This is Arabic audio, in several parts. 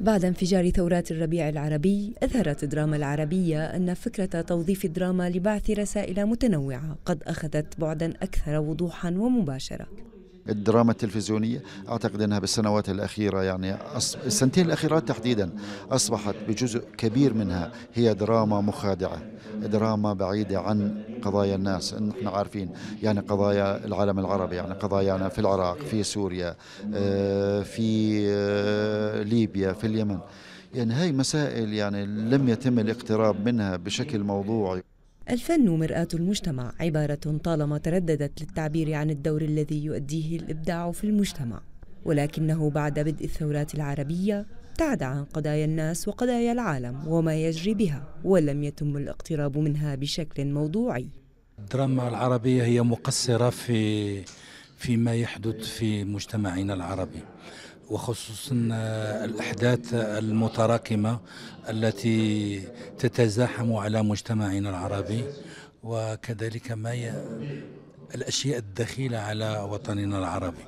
بعد انفجار ثورات الربيع العربي أظهرت الدراما العربية أن فكرة توظيف الدراما لبعث رسائل متنوعة قد أخذت بعدا أكثر وضوحا ومباشرة الدراما التلفزيونية أعتقد أنها بالسنوات الأخيرة يعني السنتين الأخيرات تحديدا أصبحت بجزء كبير منها هي دراما مخادعة دراما بعيدة عن قضايا الناس نحن عارفين يعني قضايا العالم العربي يعني قضايانا في العراق في سوريا آه، في آه، ليبيا في اليمن يعني هاي مسائل يعني لم يتم الاقتراب منها بشكل موضوعي الفن مرآة المجتمع عبارة طالما ترددت للتعبير عن الدور الذي يؤديه الإبداع في المجتمع ولكنه بعد بدء الثورات العربية ابتعد عن قضايا الناس وقضايا العالم وما يجري بها ولم يتم الاقتراب منها بشكل موضوعي الدراما العربية هي مقصرة في فيما يحدث في مجتمعنا العربي وخصوصا آه، الأحداث المتراكمة التي تتزاحم على مجتمعنا العربي وكذلك ما ي... الأشياء الدخيلة على وطننا العربي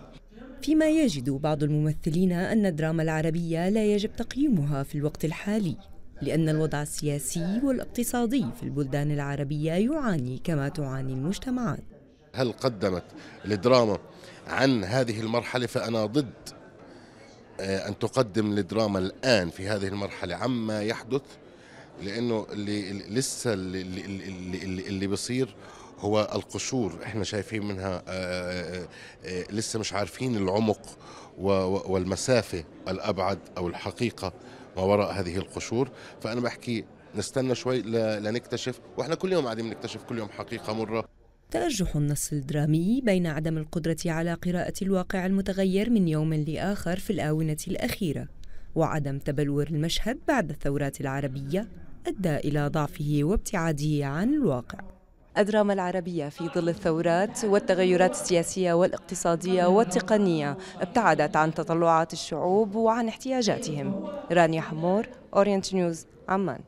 فيما يجد بعض الممثلين أن الدراما العربية لا يجب تقييمها في الوقت الحالي لأن الوضع السياسي والاقتصادي في البلدان العربية يعاني كما تعاني المجتمعات هل قدمت الدراما عن هذه المرحلة فأنا ضد آه، أن تقدم الدراما الآن في هذه المرحلة عما يحدث لأنه اللي لسه اللي, اللي, اللي, اللي بصير هو القشور احنا شايفين منها آه، آه، لسه مش عارفين العمق والمسافة الأبعد أو الحقيقة ما وراء هذه القشور فأنا بحكي نستنى شوي لنكتشف واحنا كل يوم قاعدين بنكتشف كل يوم حقيقة مرة ترجح النص الدرامي بين عدم القدرة على قراءة الواقع المتغير من يوم لآخر في الآونة الأخيرة وعدم تبلور المشهد بعد الثورات العربية أدى إلى ضعفه وابتعاده عن الواقع الدراما العربية في ظل الثورات والتغيرات السياسية والاقتصادية والتقنية ابتعدت عن تطلعات الشعوب وعن احتياجاتهم رانيا حمور أورينت نيوز عمان